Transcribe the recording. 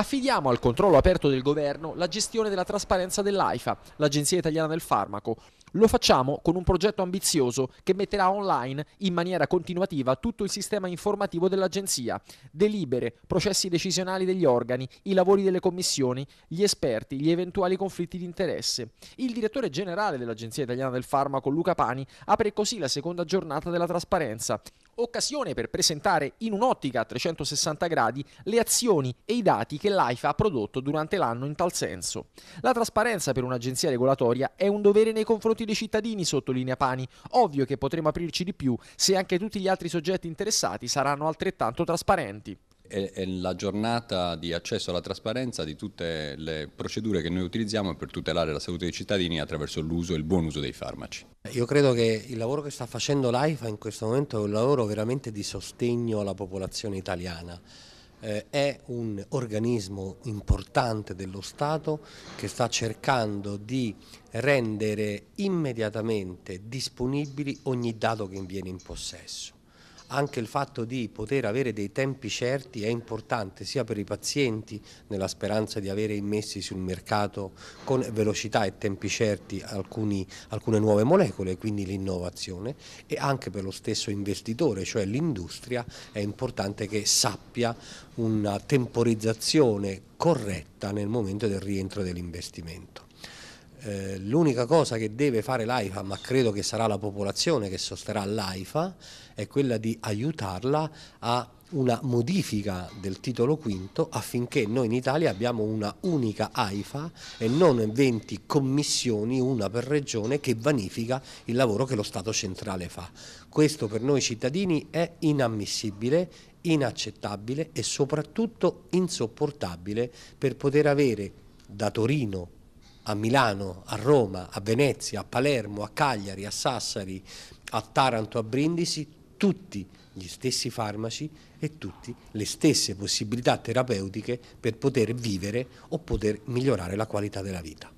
Affidiamo al controllo aperto del governo la gestione della trasparenza dell'AIFA, l'Agenzia Italiana del Farmaco. Lo facciamo con un progetto ambizioso che metterà online in maniera continuativa tutto il sistema informativo dell'Agenzia, delibere, processi decisionali degli organi, i lavori delle commissioni, gli esperti, gli eventuali conflitti di interesse. Il direttore generale dell'Agenzia Italiana del Farmaco, Luca Pani, apre così la seconda giornata della trasparenza occasione per presentare in un'ottica a 360 gradi le azioni e i dati che l'AIFA ha prodotto durante l'anno in tal senso. La trasparenza per un'agenzia regolatoria è un dovere nei confronti dei cittadini, sottolinea Pani. Ovvio che potremo aprirci di più se anche tutti gli altri soggetti interessati saranno altrettanto trasparenti è, è la giornata di accesso alla trasparenza di tutte le procedure che noi utilizziamo per tutelare la salute dei cittadini attraverso l'uso e il buon uso dei farmaci. Io credo che il lavoro che sta facendo l'AIFA in questo momento è un lavoro veramente di sostegno alla popolazione italiana. Eh, è un organismo importante dello Stato che sta cercando di rendere immediatamente disponibili ogni dato che viene in possesso anche il fatto di poter avere dei tempi certi è importante sia per i pazienti nella speranza di avere immessi sul mercato con velocità e tempi certi alcuni, alcune nuove molecole, quindi l'innovazione e anche per lo stesso investitore, cioè l'industria, è importante che sappia una temporizzazione corretta nel momento del rientro dell'investimento. Eh, l'unica cosa che deve fare l'AIFA, ma credo che sarà la popolazione che sosterrà l'AIFA, è quella di aiutarla a una modifica del titolo quinto affinché noi in Italia abbiamo una unica AIFA e non 20 commissioni, una per regione, che vanifica il lavoro che lo Stato centrale fa. Questo per noi cittadini è inammissibile, inaccettabile e soprattutto insopportabile per poter avere da Torino a Milano, a Roma, a Venezia, a Palermo, a Cagliari, a Sassari, a Taranto, a Brindisi, tutti gli stessi farmaci e tutte le stesse possibilità terapeutiche per poter vivere o poter migliorare la qualità della vita.